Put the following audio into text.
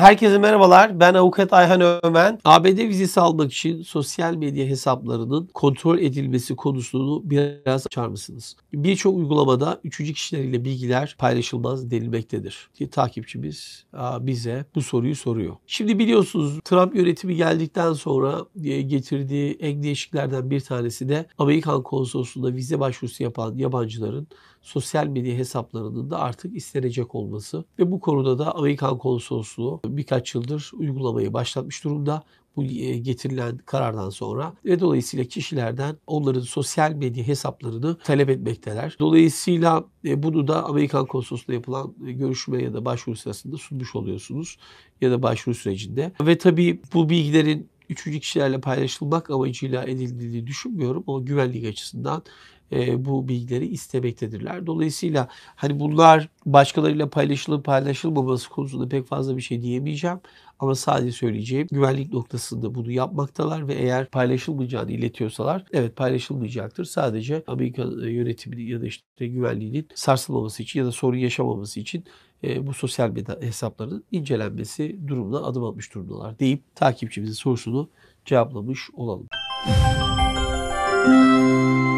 Herkese merhabalar. Ben avukat Ayhan Ömen. ABD vizesi almak için sosyal medya hesaplarının kontrol edilmesi konusunu biraz açar mısınız? Birçok uygulamada üçüncü kişilerle bilgiler paylaşılmaz denilmektedir. Ki takipçimiz bize bu soruyu soruyor. Şimdi biliyorsunuz Trump yönetimi geldikten sonra e, getirdiği en değişiklerden bir tanesi de Amerikan konsolosluğunda vize başvurusu yapan yabancıların sosyal medya hesaplarının da artık istenecek olması ve bu konuda da Amerikan konsolosluğu birkaç yıldır uygulamayı başlatmış durumda bu e, getirilen karardan sonra ve dolayısıyla kişilerden onların sosyal medya hesaplarını talep etmekteler. Dolayısıyla e, bunu da Amerikan konsolosluğuna yapılan e, görüşme ya da başvuru sırasında sunmuş oluyorsunuz ya da başvuru sürecinde. Ve tabii bu bilgilerin üçüncü kişilerle paylaşılmak amacıyla edildiğini düşünmüyorum. O güvenlik açısından e, bu bilgileri istemektedirler. Dolayısıyla hani bunlar başkalarıyla paylaşılıp paylaşılmaması konusunda pek fazla bir şey diyemeyeceğim. Ama sadece söyleyeceğim güvenlik noktasında bunu yapmaktalar ve eğer paylaşılmayacağını iletiyorsalar evet paylaşılmayacaktır. Sadece Amerika yönetiminin ya da işte güvenliğinin sarsılmaması için ya da sorun yaşamaması için e, bu sosyal medya hesaplarının incelenmesi durumuna adım atmış durumdalar deyip takipçimizin sorusunu cevaplamış olalım. Müzik